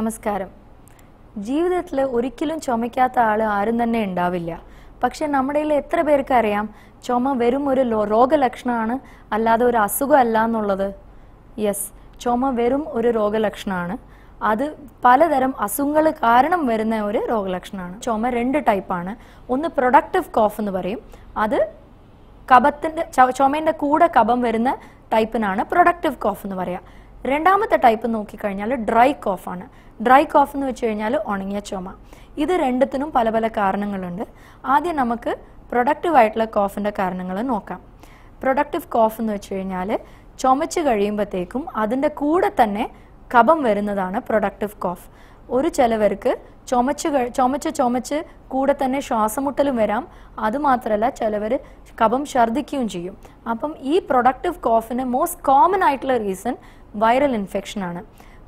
നമസ്കാരം ജീവിതത്തിൽ ഒരിക്കലും ചുമയ്ക്കാത്ത ആൾ ആരും തന്നെ ഉണ്ടാവില്ല പക്ഷെ നമ്മുടെ എത്ര പേർക്ക് അറിയാം ചുമ വെറും ഒരു രോഗലക്ഷണമാണ് അല്ലാതെ ഒരു അസുഖമല്ല എന്നുള്ളത് യെസ് ചുമ വെറും ഒരു രോഗലക്ഷണമാണ് അത് പലതരം അസുഖങ്ങൾ കാരണം വരുന്ന ഒരു രോഗലക്ഷണമാണ് ചുമ രണ്ട് ടൈപ്പാണ് ഒന്ന് പ്രൊഡക്റ്റീവ് കോഫ് എന്ന് പറയും അത് കഫത്തിൻ്റെ ചുമേൻ്റെ കൂടെ കപം വരുന്ന ടൈപ്പിനാണ് പ്രൊഡക്റ്റീവ് കോഫ് എന്ന് പറയുക രണ്ടാമത്തെ ടൈപ്പ് നോക്കിക്കഴിഞ്ഞാൽ ഡ്രൈ കോഫ് ആണ് ഡ്രൈ കോഫ് എന്ന് വെച്ച് കഴിഞ്ഞാൽ ഉണങ്ങിയ ചുമ ഇത് രണ്ടത്തിനും പല പല കാരണങ്ങളുണ്ട് ആദ്യം നമുക്ക് പ്രൊഡക്റ്റീവ് ആയിട്ടുള്ള കോഫിൻ്റെ കാരണങ്ങൾ നോക്കാം പ്രൊഡക്റ്റീവ് കോഫ് എന്ന് വെച്ച് കഴിഞ്ഞാൽ ചുമച്ച് കഴിയുമ്പോഴത്തേക്കും അതിൻ്റെ കൂടെ തന്നെ കഫം വരുന്നതാണ് പ്രൊഡക്റ്റീവ് കോഫ് ഒരു ചിലവർക്ക് ചുമച്ച് ചുമച്ച് ചുമച്ച് കൂടെ തന്നെ ശ്വാസമുട്ടലും വരാം അതുമാത്രമല്ല ചിലവർ കഫം ഛർദ്ദിക്കുകയും ചെയ്യും അപ്പം ഈ പ്രൊഡക്റ്റീവ് കോഫിന് മോസ്റ്റ് കോമൺ ആയിട്ടുള്ള റീസൺ വൈറൽ ഇൻഫെക്ഷൻ ആണ്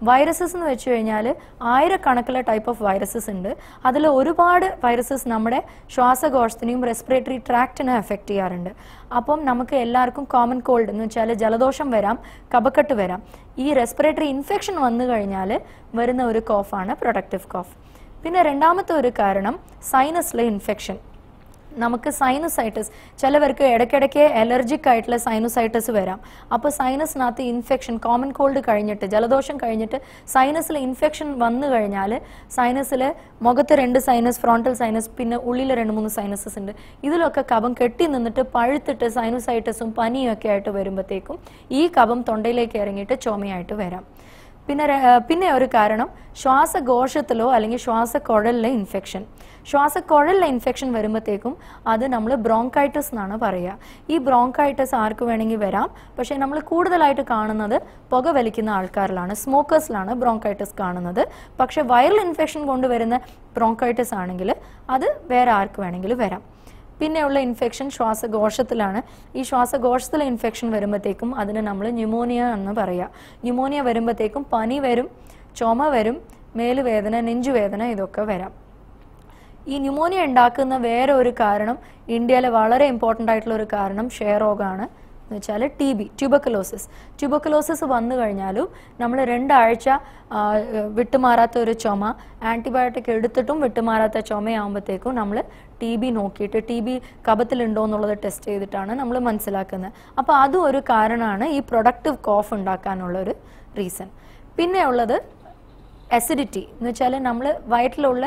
വൈറസസ് എന്ന് വെച്ച് കഴിഞ്ഞാൽ ആയിരക്കണക്കിലെ ടൈപ്പ് ഓഫ് വൈറസസ് ഉണ്ട് അതിൽ ഒരുപാട് വൈറസസ് നമ്മുടെ ശ്വാസകോശത്തിനെയും റെസ്പിറേറ്ററി ട്രാക്റ്റിനെ എഫക്റ്റ് ചെയ്യാറുണ്ട് അപ്പം നമുക്ക് എല്ലാവർക്കും കോമൺ കോൾഡ് എന്ന് വെച്ചാൽ ജലദോഷം വരാം കപക്കെട്ട് വരാം ഈ റെസ്പിറേറ്ററി ഇൻഫെക്ഷൻ വന്നു കഴിഞ്ഞാൽ വരുന്ന ഒരു കോഫാണ് പ്രൊഡക്റ്റീവ് കോഫ് പിന്നെ രണ്ടാമത്തെ ഒരു കാരണം സൈനസിലെ ഇൻഫെക്ഷൻ നമുക്ക് സൈനസൈറ്റിസ് ചിലവർക്ക് ഇടയ്ക്കിടയ്ക്ക് അലർജിക് ആയിട്ടുള്ള സൈനസൈറ്റിസ് വരാം അപ്പോൾ സൈനസിനകത്ത് ഇൻഫെക്ഷൻ കോമൺ കോൾഡ് കഴിഞ്ഞിട്ട് ജലദോഷം കഴിഞ്ഞിട്ട് സൈനസിൽ ഇൻഫെക്ഷൻ വന്നു കഴിഞ്ഞാൽ സൈനസിൽ മുഖത്ത് രണ്ട് സൈനസ് ഫ്രോണ്ടൽ സൈനസ് പിന്നെ ഉള്ളിൽ രണ്ട് മൂന്ന് സൈനസസ് ഉണ്ട് ഇതിലൊക്കെ കഫം കെട്ടി നിന്നിട്ട് പഴുത്തിട്ട് സൈനസൈറ്റിസും പനിയും ഒക്കെ ആയിട്ട് വരുമ്പോഴത്തേക്കും ഈ കഫം തൊണ്ടയിലേക്ക് ഇറങ്ങിയിട്ട് ചുമയായിട്ട് വരാം പിന്നെ പിന്നെ ഒരു കാരണം ശ്വാസകോശത്തിലോ അല്ലെങ്കിൽ ശ്വാസക്കുഴലിലെ ഇൻഫെക്ഷൻ ശ്വാസക്കുഴലിലെ ഇൻഫെക്ഷൻ വരുമ്പോഴത്തേക്കും അത് നമ്മൾ ബ്രോങ്കൈറ്റിസ് എന്നാണ് പറയുക ഈ ബ്രോങ്കൈറ്റിസ് ആർക്ക് വേണമെങ്കിൽ വരാം പക്ഷേ നമ്മൾ കൂടുതലായിട്ട് കാണുന്നത് പുക വലിക്കുന്ന ആൾക്കാരിലാണ് സ്മോക്കേഴ്സിലാണ് ബ്രോങ്കൈറ്റിസ് കാണുന്നത് പക്ഷേ വൈറൽ ഇൻഫെക്ഷൻ കൊണ്ടുവരുന്ന ബ്രോങ്കൈറ്റസ് ആണെങ്കിൽ അത് വേറെ ആർക്ക് വേണമെങ്കിലും വരാം പിന്നെയുള്ള ഇൻഫെക്ഷൻ ശ്വാസകോശത്തിലാണ് ഈ ശ്വാസകോശത്തിലെ ഇൻഫെക്ഷൻ വരുമ്പോഴത്തേക്കും അതിന് നമ്മൾ ന്യൂമോണിയ എന്ന് പറയുക ന്യൂമോണിയ വരുമ്പോഴത്തേക്കും പനി വരും ചുമ വരും മേലുവേദന നെഞ്ചുവേദന ഇതൊക്കെ വരാം ഈ ന്യൂമോണിയ ഉണ്ടാക്കുന്ന വേറെ ഒരു കാരണം ഇന്ത്യയിലെ വളരെ ഇമ്പോർട്ടൻ്റ് ആയിട്ടുള്ള ഒരു കാരണം ഷെയർ ക്ഷയരോഗമാണ് എന്ന് വെച്ചാൽ ടി ബി ട്യൂബക്കുലോസിസ് ട്യൂബക്കുലോസിസ് വന്നു കഴിഞ്ഞാലും നമ്മൾ രണ്ടാഴ്ച വിട്ടുമാറാത്ത ഒരു ചുമ ആൻറ്റിബയോട്ടിക് എടുത്തിട്ടും വിട്ടുമാറാത്ത ചുമയാകുമ്പോഴത്തേക്കും നമ്മൾ ടി ബി നോക്കിയിട്ട് ടി ബി കപത്തിലുണ്ടോ എന്നുള്ളത് ടെസ്റ്റ് ചെയ്തിട്ടാണ് നമ്മൾ മനസ്സിലാക്കുന്നത് അപ്പോൾ അതും ഒരു കാരണമാണ് ഈ പ്രൊഡക്റ്റീവ് കോഫ് ഉണ്ടാക്കാനുള്ളൊരു റീസൺ പിന്നെ ഉള്ളത് അസിഡിറ്റി എന്ന് വെച്ചാൽ നമ്മൾ വയറ്റിലുള്ള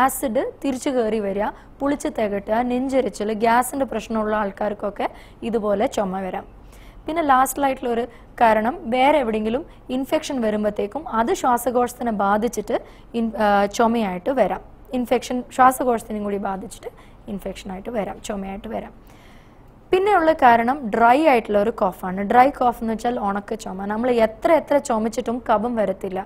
ആസിഡ് തിരിച്ചു കയറി വരിക പുളിച്ച് തികട്ടുക നെഞ്ചരിച്ചൽ ഗ്യാസിൻ്റെ പ്രശ്നമുള്ള ആൾക്കാർക്കൊക്കെ ഇതുപോലെ ചുമ വരാം പിന്നെ ലാസ്റ്റിലായിട്ടുള്ളൊരു ഒരു കാരണം വേറെ എവിടെയെങ്കിലും ഇൻഫെക്ഷൻ വരുമ്പോഴത്തേക്കും അത് ശ്വാസകോശത്തിനെ ബാധിച്ചിട്ട് ഇൻ ചുമയായിട്ട് വരാം ഇൻഫെക്ഷൻ ശ്വാസകോശത്തിനും കൂടി ബാധിച്ചിട്ട് ഇൻഫെക്ഷനായിട്ട് വരാം ചുമയായിട്ട് വരാം പിന്നെയുള്ള കാരണം ഡ്രൈ ആയിട്ടുള്ള ഒരു കോഫാണ് ഡ്രൈ കോഫ് എന്ന് വെച്ചാൽ ഉണക്ക ചുമ നമ്മൾ എത്ര എത്ര ചുമച്ചിട്ടും കഫം വരത്തില്ല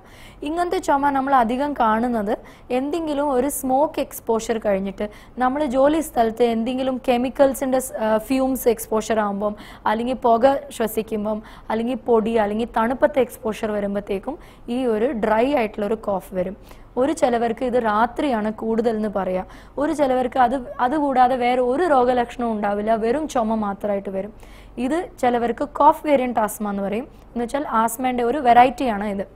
ഇങ്ങനത്തെ ചുമ നമ്മൾ അധികം കാണുന്നത് എന്തെങ്കിലും ഒരു സ്മോക്ക് എക്സ്പോഷർ കഴിഞ്ഞിട്ട് നമ്മൾ ജോലി സ്ഥലത്ത് എന്തെങ്കിലും കെമിക്കൽസിൻ്റെ ഫ്യൂംസ് എക്സ്പോഷർ ആകുമ്പം അല്ലെങ്കിൽ പുക ശ്വസിക്കുമ്പം അല്ലെങ്കിൽ പൊടി അല്ലെങ്കിൽ തണുപ്പത്തെ എക്സ്പോഷർ വരുമ്പോഴത്തേക്കും ഈ ഒരു ഡ്രൈ ആയിട്ടുള്ള ഒരു കോഫ് വരും ഒരു ചിലവർക്ക് ഇത് രാത്രിയാണ് കൂടുതൽ എന്ന് പറയാം ഒരു ചിലവർക്ക് അത് അതുകൂടാതെ വേറെ ഒരു രോഗലക്ഷണവും ഉണ്ടാവില്ല വെറും ചുമ മാത്രമായിട്ട് വരും ഇത് ചിലവർക്ക് കോഫ് വേരിയൻറ്റ് ആസ്മ എന്ന് പറയും എന്ന് വെച്ചാൽ ആസ്മേൻ്റെ ഒരു വെറൈറ്റിയാണ് ഇത്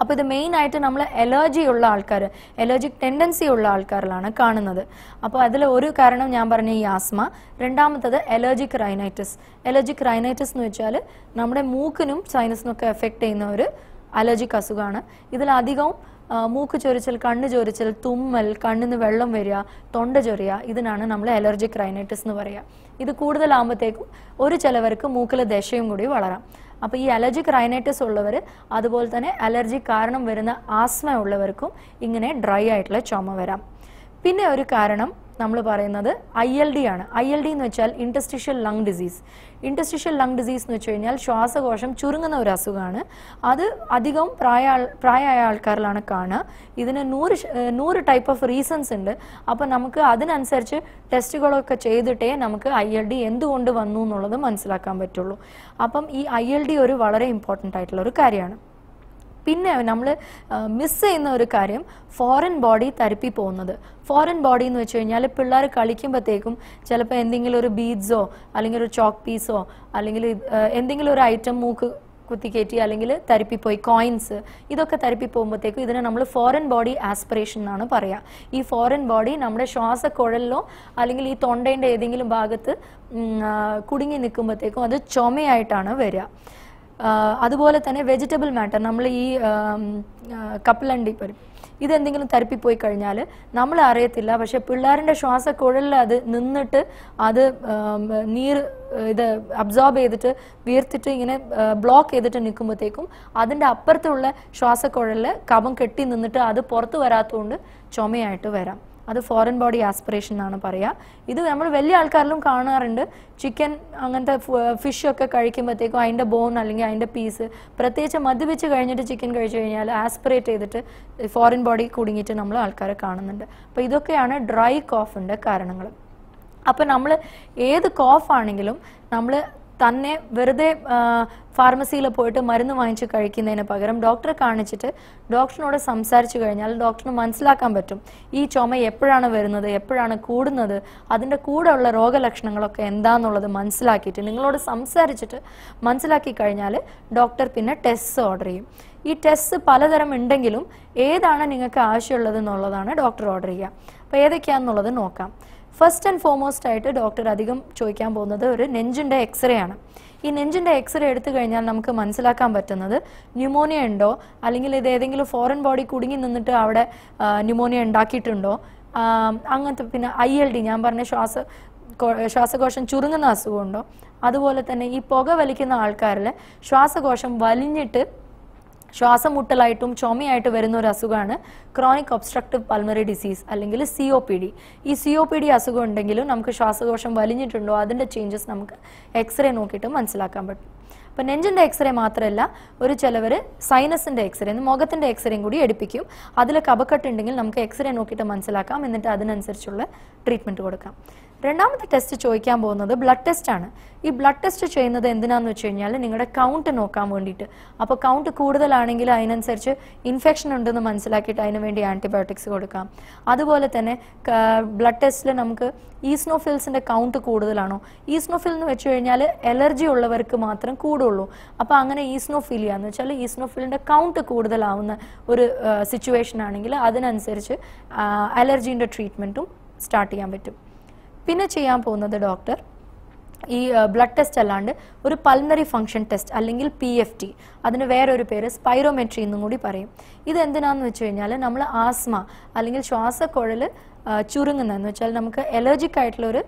അപ്പോൾ ഇത് മെയിൻ ആയിട്ട് നമ്മൾ അലർജി ഉള്ള ആൾക്കാർ അലർജിക് ടെൻഡൻസി ഉള്ള ആൾക്കാരിലാണ് കാണുന്നത് അപ്പോൾ അതിൽ ഒരു കാരണം ഞാൻ പറഞ്ഞ ഈ ആസ്മ രണ്ടാമത്തത് അലർജിക് റൈനൈറ്റിസ് അലർജിക് റൈനൈറ്റിസ് എന്ന് വെച്ചാൽ നമ്മുടെ മൂക്കിനും സൈനസിനും ഒക്കെ എഫക്റ്റ് ചെയ്യുന്ന ഒരു അലർജിക് അസുഖമാണ് ഇതിലധികവും മൂക്ക് ചൊരിച്ചൽ കണ്ണ് ചൊരിച്ചൽ തുമ്മൽ കണ്ണിന് വെള്ളം വരിക തൊണ്ട ചൊറിയ ഇതിനാണ് നമ്മൾ അലർജിക് റൈനൈറ്റിസ് എന്ന് പറയുക ഇത് കൂടുതലാകുമ്പോഴത്തേക്കും ഒരു ചിലവർക്ക് മൂക്കിലെ ദശയും കൂടി വളരാം അപ്പോൾ ഈ അലർജിക് റൈനൈറ്റിസ് ഉള്ളവർ അതുപോലെ തന്നെ അലർജി കാരണം വരുന്ന ആസ്മ ഉള്ളവർക്കും ഇങ്ങനെ ഡ്രൈ ആയിട്ടുള്ള ചുമ വരാം പിന്നെ ഒരു കാരണം നമ്മൾ പറയുന്നത് ഐ എൽ ഡി ആണ് ഐ എൽ ഡി എന്ന് വെച്ചാൽ industrial lung disease industrial lung disease എന്ന് വെച്ച് കഴിഞ്ഞാൽ ശ്വാസകോശം ചുരുങ്ങുന്ന ഒരു അസുഖമാണ് അത് അധികവും പ്രായ പ്രായമായ ആൾക്കാരിലാണ് കാണുക ഇതിന് നൂറ് നൂറ് ടൈപ്പ് ഓഫ് റീസൺസ് ഉണ്ട് അപ്പോൾ നമുക്ക് അതിനനുസരിച്ച് ടെസ്റ്റുകളൊക്കെ ചെയ്തിട്ടേ നമുക്ക് ഐ എൽ ഡി എന്തുകൊണ്ട് വന്നു എന്നുള്ളത് മനസ്സിലാക്കാൻ പറ്റുള്ളൂ അപ്പം ഈ ഐ എൽ ഡി ഒരു വളരെ ഇമ്പോർട്ടൻ്റ് ആയിട്ടുള്ള ഒരു കാര്യമാണ് പിന്നെ നമ്മൾ മിസ് ചെയ്യുന്ന ഒരു കാര്യം ഫോറിൻ ബോഡി തരപ്പി പോകുന്നത് ഫോറിൻ ബോഡി എന്ന് വെച്ച് കഴിഞ്ഞാൽ പിള്ളേർ കളിക്കുമ്പോഴത്തേക്കും ചിലപ്പോൾ എന്തെങ്കിലും ഒരു ബീഡ്സോ അല്ലെങ്കിൽ ഒരു ചോക്ക് പീസോ അല്ലെങ്കിൽ എന്തെങ്കിലും ഒരു ഐറ്റം മൂക്ക് കുത്തിക്കയറ്റി അല്ലെങ്കിൽ പോയി കോയിൻസ് ഇതൊക്കെ തരിപ്പി പോകുമ്പോഴത്തേക്കും ഇതിനെ നമ്മൾ ഫോറിൻ ബോഡി ആസ്പിറേഷൻ എന്നാണ് പറയുക ഈ ഫോറിൻ ബോഡി നമ്മുടെ ശ്വാസക്കുഴലിലോ അല്ലെങ്കിൽ ഈ തൊണ്ടേൻ്റെ ഏതെങ്കിലും ഭാഗത്ത് കുടുങ്ങി നിൽക്കുമ്പോഴത്തേക്കും അത് ചുമയായിട്ടാണ് വരിക അതുപോലെ തന്നെ വെജിറ്റബിൾ മാറ്റർ നമ്മൾ ഈ കപ്പലണ്ടി പറയും ഇതെന്തെങ്കിലും പോയി കഴിഞ്ഞാൽ നമ്മൾ അറിയത്തില്ല പക്ഷെ പിള്ളേരുടെ ശ്വാസക്കുഴലിൽ അത് നിന്നിട്ട് അത് നീർ ഇത് അബ്സോർബ് ചെയ്തിട്ട് വീർത്തിട്ട് ഇങ്ങനെ ബ്ലോക്ക് ചെയ്തിട്ട് നിൽക്കുമ്പോഴത്തേക്കും അതിൻ്റെ അപ്പുറത്തുള്ള ശ്വാസക്കുഴലിൽ കഫം കെട്ടി നിന്നിട്ട് അത് പുറത്തു വരാത്തതുകൊണ്ട് ചുമയായിട്ട് വരാം അത് ഫോറിൻ ബോഡി ആസ്പിറേഷൻ എന്നാണ് പറയുക ഇത് നമ്മൾ വലിയ ആൾക്കാരിലും കാണാറുണ്ട് ചിക്കൻ അങ്ങനത്തെ ഒക്കെ കഴിക്കുമ്പോഴത്തേക്കും അതിൻ്റെ ബോൺ അല്ലെങ്കിൽ അതിൻ്റെ പീസ് പ്രത്യേകിച്ച് മദ്യപിച്ച് കഴിഞ്ഞിട്ട് ചിക്കൻ കഴിച്ചു കഴിഞ്ഞാൽ ആസ്പിറേറ്റ് ചെയ്തിട്ട് ഫോറിൻ ബോഡി കുടുങ്ങിയിട്ട് നമ്മൾ ആൾക്കാരെ കാണുന്നുണ്ട് അപ്പോൾ ഇതൊക്കെയാണ് ഡ്രൈ കോഫിൻ്റെ കാരണങ്ങൾ അപ്പോൾ നമ്മൾ ഏത് കോഫാണെങ്കിലും നമ്മൾ തന്നെ വെറുതെ ഫാർമസിയിൽ പോയിട്ട് മരുന്ന് വാങ്ങിച്ച് കഴിക്കുന്നതിന് പകരം ഡോക്ടറെ കാണിച്ചിട്ട് ഡോക്ടറിനോട് സംസാരിച്ചു കഴിഞ്ഞാൽ ഡോക്ടറിന് മനസ്സിലാക്കാൻ പറ്റും ഈ ചുമ എപ്പോഴാണ് വരുന്നത് എപ്പോഴാണ് കൂടുന്നത് അതിൻ്റെ കൂടെ ഉള്ള രോഗലക്ഷണങ്ങളൊക്കെ എന്താണെന്നുള്ളത് മനസ്സിലാക്കിയിട്ട് നിങ്ങളോട് സംസാരിച്ചിട്ട് മനസ്സിലാക്കി കഴിഞ്ഞാൽ ഡോക്ടർ പിന്നെ ടെസ്റ്റ് ഓർഡർ ചെയ്യും ഈ ടെസ്റ്റ് പലതരം ഉണ്ടെങ്കിലും ഏതാണ് നിങ്ങൾക്ക് ആവശ്യമുള്ളത് എന്നുള്ളതാണ് ഡോക്ടർ ഓർഡർ ചെയ്യുക അപ്പോൾ ഏതൊക്കെയാണെന്നുള്ളത് നോക്കാം ഫസ്റ്റ് ആൻഡ് ഫോർമോസ്റ്റ് ആയിട്ട് ഡോക്ടർ അധികം ചോദിക്കാൻ പോകുന്നത് ഒരു നെഞ്ചിൻ്റെ എക്സ്റേ ആണ് ഈ നെഞ്ചിൻ്റെ എക്സ്റേ എടുത്തു കഴിഞ്ഞാൽ നമുക്ക് മനസ്സിലാക്കാൻ പറ്റുന്നത് ന്യൂമോണിയ ഉണ്ടോ അല്ലെങ്കിൽ ഇത് ഏതെങ്കിലും ഫോറിൻ ബോഡി കുടുങ്ങി നിന്നിട്ട് അവിടെ ന്യൂമോണിയ ഉണ്ടാക്കിയിട്ടുണ്ടോ അങ്ങനത്തെ പിന്നെ ഐ എൽ ഡി ഞാൻ പറഞ്ഞ ശ്വാസ ശ്വാസകോശം ചുരുങ്ങുന്ന അസുഖമുണ്ടോ അതുപോലെ തന്നെ ഈ പുക വലിക്കുന്ന ആൾക്കാരിൽ ശ്വാസകോശം വലിഞ്ഞിട്ട് ശ്വാസം മുട്ടലായിട്ടും ചുമയായിട്ട് വരുന്ന ഒരു അസുഖമാണ് ക്രോണിക് ഒബ്സ്ട്രക്റ്റീവ് പൾമറി ഡിസീസ് അല്ലെങ്കിൽ സി ഒ പി ഡി ഈ സി ഒ പി ഡി അസുഖം ഉണ്ടെങ്കിലും നമുക്ക് ശ്വാസകോശം വലിഞ്ഞിട്ടുണ്ടോ അതിൻ്റെ ചേഞ്ചസ് നമുക്ക് എക്സ്റേ നോക്കിയിട്ട് മനസ്സിലാക്കാൻ പറ്റും അപ്പോൾ നെഞ്ചിൻ്റെ എക്സ്റേ മാത്രമല്ല ഒരു ചിലവർ സൈനസിൻ്റെ എക്സ്റേ മുഖത്തിൻ്റെ എക്സ്റേയും കൂടി എടുപ്പിക്കും അതിൽ കപക്കെട്ടുണ്ടെങ്കിൽ നമുക്ക് എക്സ്റേ നോക്കിയിട്ട് മനസ്സിലാക്കാം എന്നിട്ട് അതിനനുസരിച്ചുള്ള ട്രീറ്റ്മെൻറ്റ് കൊടുക്കാം രണ്ടാമത്തെ ടെസ്റ്റ് ചോദിക്കാൻ പോകുന്നത് ബ്ലഡ് ടെസ്റ്റ് ആണ് ഈ ബ്ലഡ് ടെസ്റ്റ് ചെയ്യുന്നത് എന്തിനാന്ന് വെച്ച് കഴിഞ്ഞാൽ നിങ്ങളുടെ കൗണ്ട് നോക്കാൻ വേണ്ടിയിട്ട് അപ്പോൾ കൗണ്ട് കൂടുതലാണെങ്കിൽ അതിനനുസരിച്ച് ഇൻഫെക്ഷൻ ഉണ്ടെന്ന് മനസ്സിലാക്കിയിട്ട് അതിന് വേണ്ടി ആൻറ്റിബയോട്ടിക്സ് കൊടുക്കാം അതുപോലെ തന്നെ ബ്ലഡ് ടെസ്റ്റിൽ നമുക്ക് ഈസ്നോഫിൽസിൻ്റെ കൗണ്ട് കൂടുതലാണോ ഈസ്നോഫിൽ എന്ന് വെച്ച് കഴിഞ്ഞാൽ എലർജി ഉള്ളവർക്ക് മാത്രം കൂടുള്ളൂ അപ്പോൾ അങ്ങനെ ഈസ്നോഫിലിയ എന്ന് വെച്ചാൽ ഈസ്നോഫിലിൻ്റെ കൗണ്ട് കൂടുതലാവുന്ന ഒരു സിറ്റുവേഷൻ ആണെങ്കിൽ അതിനനുസരിച്ച് അലർജീൻ്റെ ട്രീറ്റ്മെൻറ്റും സ്റ്റാർട്ട് ചെയ്യാൻ പറ്റും പിന്നെ ചെയ്യാൻ പോകുന്നത് ഡോക്ടർ ഈ ബ്ലഡ് ടെസ്റ്റ് അല്ലാണ്ട് ഒരു പൾമറി ഫംഗ്ഷൻ ടെസ്റ്റ് അല്ലെങ്കിൽ പി എഫ് ടി അതിന് വേറൊരു പേര് സ്പൈറോമെട്രി എന്നും കൂടി പറയും ഇത് എന്തിനാന്ന് വെച്ച് കഴിഞ്ഞാൽ നമ്മൾ ആസ്മ അല്ലെങ്കിൽ ശ്വാസക്കുഴൽ ചുരുങ്ങുന്നതെന്ന് വെച്ചാൽ നമുക്ക് അലർജിക് ആയിട്ടുള്ള ഒരു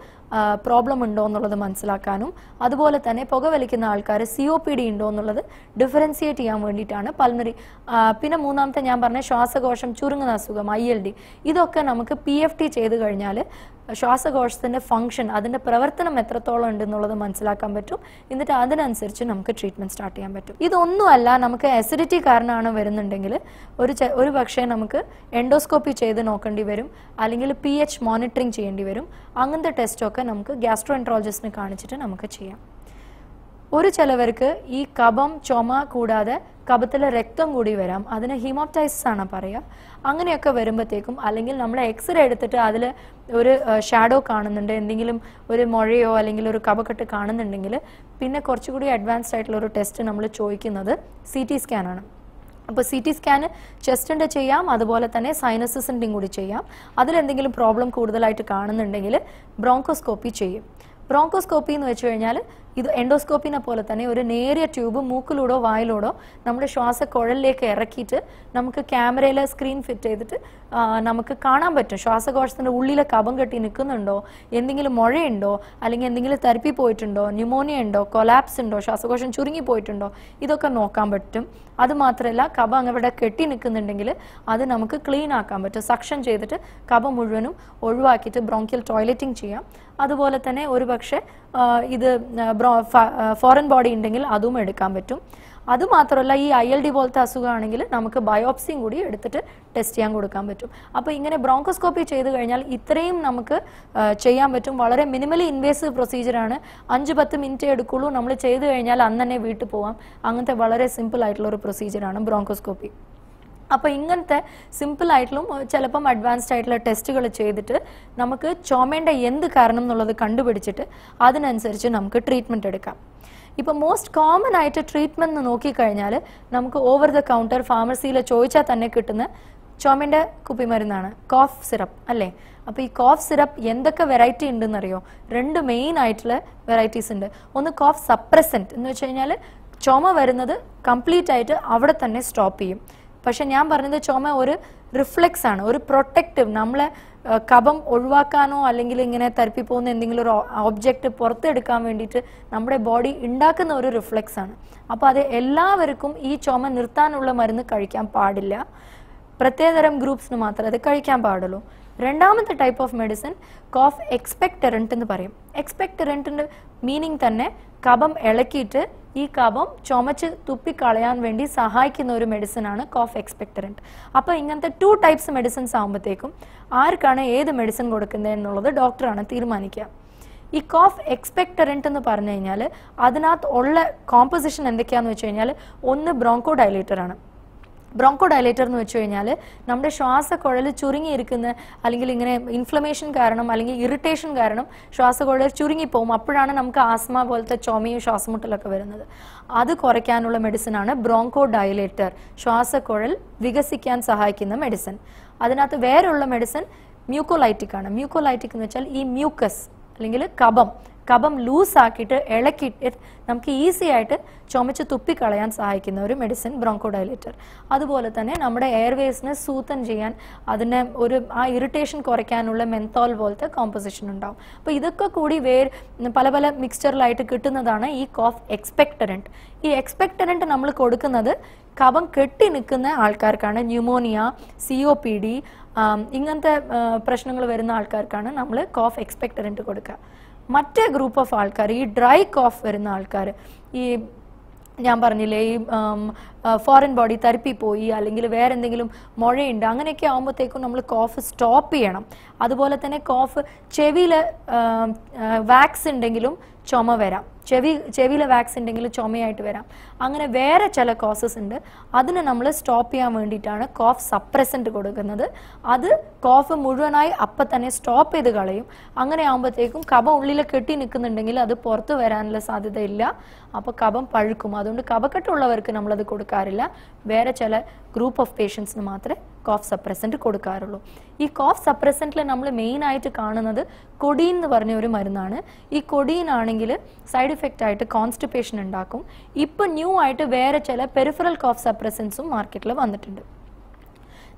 പ്രോബ്ലം ഉണ്ടോ എന്നുള്ളത് മനസ്സിലാക്കാനും അതുപോലെ തന്നെ പുകവലിക്കുന്ന ആൾക്കാർ സി ഒ പി ഡി ഉണ്ടോ എന്നുള്ളത് ഡിഫറൻസിയേറ്റ് ചെയ്യാൻ വേണ്ടിയിട്ടാണ് പൽമറി പിന്നെ മൂന്നാമത്തെ ഞാൻ പറഞ്ഞ ശ്വാസകോശം ചുരുങ്ങുന്ന അസുഖം ഐ എൽ ഡി ഇതൊക്കെ നമുക്ക് പി എഫ് ടി ചെയ്ത് കഴിഞ്ഞാൽ ശ്വാസകോശത്തിൻ്റെ ഫങ്ഷൻ അതിൻ്റെ പ്രവർത്തനം എത്രത്തോളം എന്നുള്ളത് മനസ്സിലാക്കാൻ പറ്റും എന്നിട്ട് അതിനനുസരിച്ച് നമുക്ക് ട്രീറ്റ്മെൻറ്റ് സ്റ്റാർട്ട് ചെയ്യാൻ പറ്റും ഇതൊന്നുമല്ല നമുക്ക് അസിഡിറ്റി കാരണമാണ് വരുന്നുണ്ടെങ്കിൽ ഒരു ഒരു പക്ഷേ നമുക്ക് എൻഡോസ്കോപ്പി ചെയ്ത് നോക്കേണ്ടി വരും അല്ലെങ്കിൽ പി എച്ച് മോണിറ്ററിങ് ചെയ്യേണ്ടി വരും അങ്ങനത്തെ ടെസ്റ്റൊക്കെ നമുക്ക് ഗ്യാസ്ട്രോ എൻട്രോളജിസ്റ്റിനെ കാണിച്ചിട്ട് നമുക്ക് ചെയ്യാം ഒരു ചിലവർക്ക് ഈ കഫം ചുമ കൂടാതെ കഫത്തിലെ രക്തം കൂടി വരാം അതിന് ഹിമോപ്റ്റൈസിസ് ആണ് പറയുക അങ്ങനെയൊക്കെ വരുമ്പോഴത്തേക്കും അല്ലെങ്കിൽ നമ്മൾ എക്സ്റേ എടുത്തിട്ട് അതിൽ ഒരു ഷാഡോ കാണുന്നുണ്ട് എന്തെങ്കിലും ഒരു മുഴയോ അല്ലെങ്കിൽ ഒരു കഫക്കെട്ട് കാണുന്നുണ്ടെങ്കിൽ പിന്നെ കുറച്ചുകൂടി അഡ്വാൻസ്ഡ് ആയിട്ടുള്ള ഒരു ടെസ്റ്റ് നമ്മൾ ചോദിക്കുന്നത് സി ടി സ്കാനാണ് അപ്പോൾ സി ടി സ്കാന് ചെസ്റ്റിൻ്റെ ചെയ്യാം അതുപോലെ തന്നെ സൈനസിൻ്റെയും കൂടി ചെയ്യാം അതിലെന്തെങ്കിലും പ്രോബ്ലം കൂടുതലായിട്ട് കാണുന്നുണ്ടെങ്കിൽ ബ്രോങ്കോസ്കോപ്പി ചെയ്യും ബ്രോങ്കോസ്കോപ്പി എന്ന് വെച്ച് കഴിഞ്ഞാൽ ഇത് എൻഡോസ്കോപ്പിനെ പോലെ തന്നെ ഒരു നേരിയ ട്യൂബ് മൂക്കിലൂടോ വായിലൂടോ നമ്മുടെ ശ്വാസക്കുഴലിലേക്ക് ഇറക്കിയിട്ട് നമുക്ക് ക്യാമറയിൽ സ്ക്രീൻ ഫിറ്റ് ചെയ്തിട്ട് നമുക്ക് കാണാൻ പറ്റും ശ്വാസകോശത്തിൻ്റെ ഉള്ളിലെ കപം കെട്ടി നിൽക്കുന്നുണ്ടോ എന്തെങ്കിലും മുഴയുണ്ടോ അല്ലെങ്കിൽ എന്തെങ്കിലും തെരപ്പി പോയിട്ടുണ്ടോ ന്യൂമോണിയ ഉണ്ടോ കൊലാപ്സ് ഉണ്ടോ ശ്വാസകോശം ചുരുങ്ങി പോയിട്ടുണ്ടോ ഇതൊക്കെ നോക്കാൻ പറ്റും അതുമാത്രമല്ല കപം അങ്ങവിടെ കെട്ടി നിൽക്കുന്നുണ്ടെങ്കിൽ അത് നമുക്ക് ക്ലീൻ ആക്കാൻ പറ്റും സക്ഷൻ ചെയ്തിട്ട് കപ മുഴുവനും ഒഴിവാക്കിയിട്ട് ബ്രോങ്കിയൽ ടോയ്ലറ്റിംഗ് ചെയ്യാം അതുപോലെ തന്നെ ഒരു ഇത് ഫോറിൻ ബോഡി ഉണ്ടെങ്കിൽ അതും എടുക്കാൻ പറ്റും അതുമാത്രമല്ല ഈ ഐ എൽ ഡി പോലത്തെ അസുഖമാണെങ്കിൽ നമുക്ക് ബയോപ്സിയും കൂടി എടുത്തിട്ട് ടെസ്റ്റ് ചെയ്യാൻ കൊടുക്കാൻ പറ്റും അപ്പോൾ ഇങ്ങനെ ബ്രോങ്കോസ്കോപ്പി ചെയ്ത് കഴിഞ്ഞാൽ ഇത്രയും നമുക്ക് ചെയ്യാൻ പറ്റും വളരെ മിനിമലി ഇൻവേസീവ് പ്രൊസീജിയറാണ് അഞ്ച് പത്ത് മിനിറ്റ് എടുക്കുള്ളൂ നമ്മൾ ചെയ്ത് കഴിഞ്ഞാൽ അന്ന് തന്നെ വീട്ടിൽ പോവാം അങ്ങനത്തെ വളരെ സിമ്പിൾ ആയിട്ടുള്ള ഒരു പ്രൊസീജിയറാണ് ബ്രോങ്കോസ്കോപ്പി അപ്പോൾ ഇങ്ങനത്തെ സിമ്പിൾ ആയിട്ടും ചിലപ്പം അഡ്വാൻസ്ഡ് ആയിട്ടുള്ള ടെസ്റ്റുകൾ ചെയ്തിട്ട് നമുക്ക് ചുമേണ്ട എന്ത് കാരണം എന്നുള്ളത് കണ്ടുപിടിച്ചിട്ട് അതിനനുസരിച്ച് നമുക്ക് ട്രീറ്റ്മെന്റ് എടുക്കാം ഇപ്പൊ മോസ്റ്റ് കോമൺ ആയിട്ട് ട്രീറ്റ്മെന്റ് നോക്കിക്കഴിഞ്ഞാൽ നമുക്ക് ഓവർ ദ കൗണ്ടർ ഫാർമസിയിൽ ചോദിച്ചാൽ തന്നെ കിട്ടുന്ന ചുമേൻ്റെ കുപ്പിമരുന്നാണ് കോഫ് സിറപ്പ് അല്ലേ അപ്പോൾ ഈ കോഫ് സിറപ്പ് എന്തൊക്കെ വെറൈറ്റി ഉണ്ടെന്നറിയോ രണ്ട് മെയിൻ ആയിട്ടുള്ള വെറൈറ്റീസ് ഉണ്ട് ഒന്ന് കോഫ് സപ്രസന്റ് എന്ന് വെച്ച് കഴിഞ്ഞാൽ ചുമ വരുന്നത് കംപ്ലീറ്റ് ആയിട്ട് അവിടെ തന്നെ സ്റ്റോപ്പ് ചെയ്യും പക്ഷെ ഞാൻ പറഞ്ഞത് ചുമ ഒരു റിഫ്ലെക്സ് ആണ് ഒരു പ്രൊട്ടക്റ്റീവ് നമ്മളെ കപം ഒഴിവാക്കാനോ അല്ലെങ്കിൽ ഇങ്ങനെ തരപ്പി പോകുന്ന എന്തെങ്കിലും ഒരു ഓബ്ജക്റ്റ് പുറത്തെടുക്കാൻ വേണ്ടിയിട്ട് നമ്മുടെ ബോഡി ഉണ്ടാക്കുന്ന ഒരു റിഫ്ലെക്സ് ആണ് അപ്പോൾ അത് എല്ലാവർക്കും ഈ ചുമ നിർത്താനുള്ള മരുന്ന് കഴിക്കാൻ പാടില്ല തരം ഗ്രൂപ്പ്സിന് മാത്രമേ അത് കഴിക്കാൻ പാടുള്ളൂ രണ്ടാമത്തെ type of medicine cough expectorant എന്ന് പറയും എക്സ്പെക്ടറന്റിന്റെ മീനിങ് തന്നെ കപം ഇളക്കിയിട്ട് ഈ കഫം ചുമച്ച് തുപ്പിക്കളയാൻ വേണ്ടി സഹായിക്കുന്ന ഒരു മെഡിസിൻ ആണ് കോഫ് എക്സ്പെക്ടറൻറ്റ് അപ്പോൾ ഇങ്ങനത്തെ ടു ടൈപ്സ് മെഡിസിൻസ് ആകുമ്പോഴത്തേക്കും ആർക്കാണ് ഏത് മെഡിസിൻ കൊടുക്കുന്നത് എന്നുള്ളത് ഡോക്ടറാണ് തീരുമാനിക്കുക ഈ കോഫ് എക്സ്പെക്ടറൻറ്റ് എന്ന് പറഞ്ഞു കഴിഞ്ഞാൽ അതിനകത്ത് ഉള്ള കോമ്പോസിഷൻ എന്തൊക്കെയാണെന്ന് വെച്ച് കഴിഞ്ഞാൽ ഒന്ന് ബ്രോങ്കോ ആണ് ബ്രോങ്കോ ഡയലേറ്റർ എന്ന് വെച്ച് കഴിഞ്ഞാൽ നമ്മുടെ ശ്വാസക്കുഴൽ ചുരുങ്ങിയിരിക്കുന്ന അല്ലെങ്കിൽ ഇങ്ങനെ ഇൻഫ്ലമേഷൻ കാരണം അല്ലെങ്കിൽ ഇറിറ്റേഷൻ കാരണം ശ്വാസക്കുഴൽ ചുരുങ്ങിപ്പോവും അപ്പോഴാണ് നമുക്ക് ആസ്മ പോലത്തെ ചുമയും ശ്വാസമുട്ടലൊക്കെ വരുന്നത് അത് കുറയ്ക്കാനുള്ള ആണ് ബ്രോങ്കോ ഡയലേറ്റർ ശ്വാസക്കുഴൽ വികസിക്കാൻ സഹായിക്കുന്ന മെഡിസിൻ അതിനകത്ത് വേറെയുള്ള മെഡിസിൻ മ്യൂക്കോലൈറ്റിക് ആണ് മ്യൂക്കോലൈറ്റിക് എന്ന് വെച്ചാൽ ഈ മ്യൂക്കസ് അല്ലെങ്കിൽ കബം കഫം ലൂസ് ആക്കിയിട്ട് ഇളക്കി നമുക്ക് ഈസി ആയിട്ട് ചുമച്ച് തുപ്പിക്കളയാൻ സഹായിക്കുന്ന ഒരു മെഡിസിൻ ബ്രോങ്കോഡൈലേറ്റർ അതുപോലെ തന്നെ നമ്മുടെ എയർവേസിനെ സൂത്തൻ ചെയ്യാൻ അതിനെ ഒരു ആ ഇറിറ്റേഷൻ കുറയ്ക്കാനുള്ള മെന്തോൾ പോലത്തെ കോമ്പോസിഷൻ ഉണ്ടാവും അപ്പോൾ ഇതൊക്കെ കൂടി വേർ പല പല മിക്സ്ചറിലായിട്ട് കിട്ടുന്നതാണ് ഈ കോഫ് എക്സ്പെക്ടറൻറ്റ് ഈ എക്സ്പെക്ടറൻറ്റ് നമ്മൾ കൊടുക്കുന്നത് കഫം കെട്ടി നിൽക്കുന്ന ആൾക്കാർക്കാണ് pneumonia C O P D ഇങ്ങനത്തെ പ്രശ്നങ്ങൾ വരുന്ന ആൾക്കാർക്കാണ് നമ്മൾ കോഫ് എക്സ്പെക്ടറൻറ്റ് കൊടുക്കുക മറ്റേ ഗ്രൂപ്പ് ഓഫ് ആൾക്കാർ ഈ ഡ്രൈ കോഫ് വരുന്ന ആൾക്കാർ ഈ ഞാൻ പറഞ്ഞില്ലേ ഈ ഫോറിൻ ബോഡി തരപ്പി പോയി അല്ലെങ്കിൽ വേറെ എന്തെങ്കിലും മുഴയുണ്ട് അങ്ങനെയൊക്കെ ആകുമ്പോഴത്തേക്കും നമ്മൾ കോഫ് സ്റ്റോപ്പ് ചെയ്യണം അതുപോലെ തന്നെ കോഫ് ചെവിയിൽ വാക്സ് ഉണ്ടെങ്കിലും ചുമ വരാം ചെവി ചെവിയിലെ വാക്സിൻ ഉണ്ടെങ്കിൽ ചുമയായിട്ട് വരാം അങ്ങനെ വേറെ ചില കോസസ് ഉണ്ട് അതിന് നമ്മൾ സ്റ്റോപ്പ് ചെയ്യാൻ വേണ്ടിയിട്ടാണ് കോഫ് സപ്രസൻറ്റ് കൊടുക്കുന്നത് അത് കോഫ് മുഴുവനായി അപ്പം തന്നെ സ്റ്റോപ്പ് ചെയ്ത് കളയും അങ്ങനെ ആകുമ്പോഴത്തേക്കും കഫ ഉള്ളിൽ കെട്ടി നിൽക്കുന്നുണ്ടെങ്കിൽ അത് പുറത്ത് വരാനുള്ള സാധ്യതയില്ല അപ്പോൾ കപം പഴുക്കും അതുകൊണ്ട് കപക്കെട്ടുള്ളവർക്ക് നമ്മളത് കൊടുക്കാറില്ല വേറെ ചില ഗ്രൂപ്പ് ഓഫ് പേഷ്യൻസിന് മാത്രമേ കോഫ് സപ്രസൻറ്റ് കൊടുക്കാറുള്ളൂ ഈ കോഫ് സപ്രസൻറ്റിൽ നമ്മൾ മെയിനായിട്ട് കാണുന്നത് കൊടീൻ എന്ന് പറഞ്ഞ ഒരു മരുന്നാണ് ഈ ആണെങ്കിൽ സൈഡ് സൈഡ് ഇഫക്റ്റ് ആയിട്ട് കോൺസ്റ്റിപ്പേഷൻ ഉണ്ടാക്കും ഇപ്പോൾ ന്യൂ ആയിട്ട് വേറെ ചില പെരിഫറൽ കോഫ് സപ്രസൻസും മാർക്കറ്റിൽ വന്നിട്ടുണ്ട്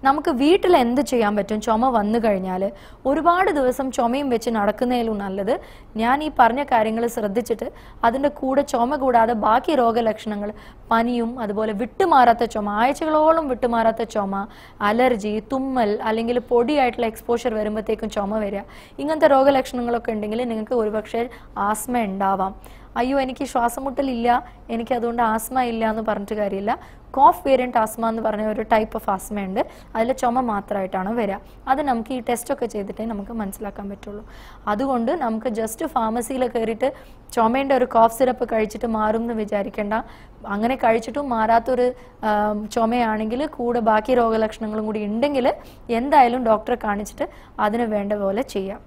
നമുക്ക് വീട്ടിൽ എന്ത് ചെയ്യാൻ പറ്റും ചുമ വന്നു കഴിഞ്ഞാൽ ഒരുപാട് ദിവസം ചുമയും വെച്ച് നടക്കുന്നതിലും നല്ലത് ഞാൻ ഈ പറഞ്ഞ കാര്യങ്ങൾ ശ്രദ്ധിച്ചിട്ട് അതിൻ്റെ കൂടെ ചുമ കൂടാതെ ബാക്കി രോഗലക്ഷണങ്ങൾ പനിയും അതുപോലെ വിട്ടുമാറാത്ത ചുമ ആഴ്ചകളോളം വിട്ടുമാറാത്ത ചുമ അലർജി തുമ്മൽ അല്ലെങ്കിൽ പൊടിയായിട്ടുള്ള എക്സ്പോഷർ വരുമ്പോഴത്തേക്കും ചുമ വരിക ഇങ്ങനത്തെ രോഗലക്ഷണങ്ങളൊക്കെ ഉണ്ടെങ്കിൽ നിങ്ങൾക്ക് ഒരുപക്ഷെ ആസ്മ ഉണ്ടാവാം അയ്യോ എനിക്ക് ശ്വാസമുട്ടലില്ല എനിക്ക് അതുകൊണ്ട് ആസ്മ ഇല്ല എന്ന് പറഞ്ഞിട്ട് കാര്യമില്ല കോഫ് വേരിയൻറ്റ് ആസ്മ എന്ന് പറഞ്ഞ ഒരു ടൈപ്പ് ഓഫ് ആസ്മയുണ്ട് അതിൽ ചുമ മാത്രമായിട്ടാണ് വരിക അത് നമുക്ക് ഈ ടെസ്റ്റൊക്കെ ചെയ്തിട്ടേ നമുക്ക് മനസ്സിലാക്കാൻ പറ്റുള്ളൂ അതുകൊണ്ട് നമുക്ക് ജസ്റ്റ് ഫാർമസിയിൽ കയറിയിട്ട് ചുമേൻ്റെ ഒരു കോഫ് സിറപ്പ് കഴിച്ചിട്ട് മാറും എന്ന് വിചാരിക്കേണ്ട അങ്ങനെ കഴിച്ചിട്ടും മാറാത്തൊരു ചുമയാണെങ്കിൽ കൂടെ ബാക്കി രോഗലക്ഷണങ്ങളും കൂടി ഉണ്ടെങ്കിൽ എന്തായാലും ഡോക്ടറെ കാണിച്ചിട്ട് അതിന് വേണ്ട പോലെ ചെയ്യാം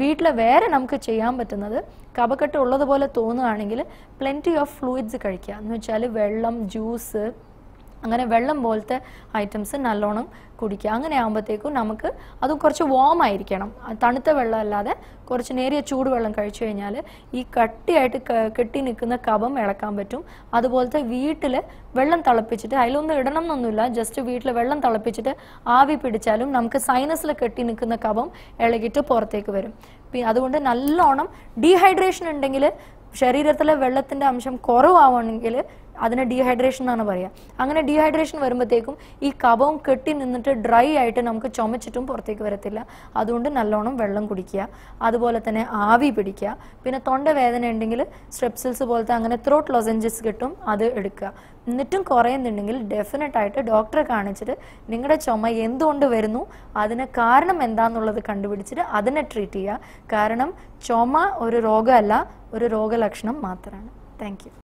വീട്ടിൽ വേറെ നമുക്ക് ചെയ്യാൻ പറ്റുന്നത് കപക്കെട്ട് ഉള്ളതുപോലെ തോന്നുകയാണെങ്കിൽ പ്ലെൻറ്റി ഓഫ് ഫ്ലൂയിഡ്സ് കഴിക്കുക എന്ന് വെച്ചാൽ വെള്ളം ജ്യൂസ് അങ്ങനെ വെള്ളം പോലത്തെ ഐറ്റംസ് നല്ലോണം കുടിക്കുക അങ്ങനെ ആകുമ്പോഴത്തേക്കും നമുക്ക് അതും കുറച്ച് വാം ആയിരിക്കണം തണുത്ത വെള്ളം അല്ലാതെ കുറച്ച് നേരിയ ചൂടുവെള്ളം കഴിച്ചു കഴിഞ്ഞാൽ ഈ കട്ടിയായിട്ട് കെട്ടി നിൽക്കുന്ന കപം ഇളക്കാൻ പറ്റും അതുപോലത്തെ വീട്ടിൽ വെള്ളം തിളപ്പിച്ചിട്ട് അതിലൊന്നും ഇടണം എന്നൊന്നുമില്ല ജസ്റ്റ് വീട്ടിൽ വെള്ളം തിളപ്പിച്ചിട്ട് ആവി പിടിച്ചാലും നമുക്ക് സൈനസിൽ കെട്ടി നിൽക്കുന്ന കപം ഇളകിയിട്ട് പുറത്തേക്ക് വരും അതുകൊണ്ട് നല്ലോണം ഡീഹൈഡ്രേഷൻ ഉണ്ടെങ്കിൽ ശരീരത്തിലെ വെള്ളത്തിൻ്റെ അംശം കുറവാണെങ്കിൽ അതിനെ ഡീഹൈഡ്രേഷൻ എന്നാണ് പറയുക അങ്ങനെ ഡീഹൈഡ്രേഷൻ വരുമ്പോഴത്തേക്കും ഈ കഫവും കെട്ടി നിന്നിട്ട് ഡ്രൈ ആയിട്ട് നമുക്ക് ചുമച്ചിട്ടും പുറത്തേക്ക് വരത്തില്ല അതുകൊണ്ട് നല്ലോണം വെള്ളം കുടിക്കുക അതുപോലെ തന്നെ ആവി പിടിക്കുക പിന്നെ തൊണ്ടവേദന ഉണ്ടെങ്കിൽ സ്ട്രെപ്സിൽസ് പോലത്തെ അങ്ങനെ ത്രോട്ട് ലൊസഞ്ചസ് കിട്ടും അത് എടുക്കുക എന്നിട്ടും കുറയുന്നുണ്ടെങ്കിൽ ആയിട്ട് ഡോക്ടറെ കാണിച്ചിട്ട് നിങ്ങളുടെ ചുമ എന്തുകൊണ്ട് വരുന്നു അതിന് കാരണം എന്താണെന്നുള്ളത് കണ്ടുപിടിച്ചിട്ട് അതിനെ ട്രീറ്റ് ചെയ്യുക കാരണം ചുമ ഒരു രോഗമല്ല ഒരു രോഗലക്ഷണം മാത്രമാണ് താങ്ക്